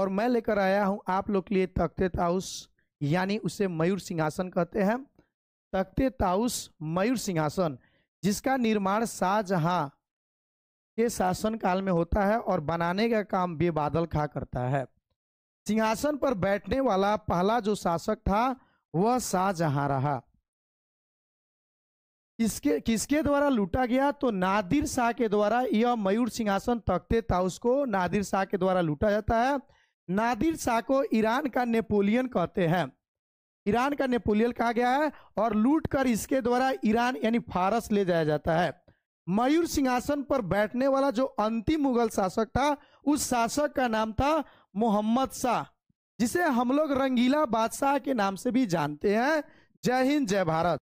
और मैं लेकर आया हूँ आप लोग के लिए तख्ते ताउस यानी उसे मयूर सिंहासन कहते हैं तख्ते ताउस मयूर सिंहासन जिसका निर्माण शाहजहाँ के शासनकाल में होता है और बनाने का काम भी बादल खा करता है सिंहासन पर बैठने वाला पहला जो शासक था वह शाहजहां रहा इसके किसके द्वारा लूटा गया तो नादिर शाह के द्वारा यह मयूर सिंहासन तख्ते ताउस को नादिर शाह के द्वारा लूटा जाता है नादिर शाह को ईरान का नेपोलियन कहते हैं ईरान का नेपोलियन कहा गया है और लूट कर इसके द्वारा ईरान यानी फारस ले जाया जाता है मयूर सिंहासन पर बैठने वाला जो अंतिम मुगल शासक था उस शासक का नाम था मोहम्मद शाह जिसे हम लोग रंगीला बादशाह के नाम से भी जानते हैं जय हिंद जय भारत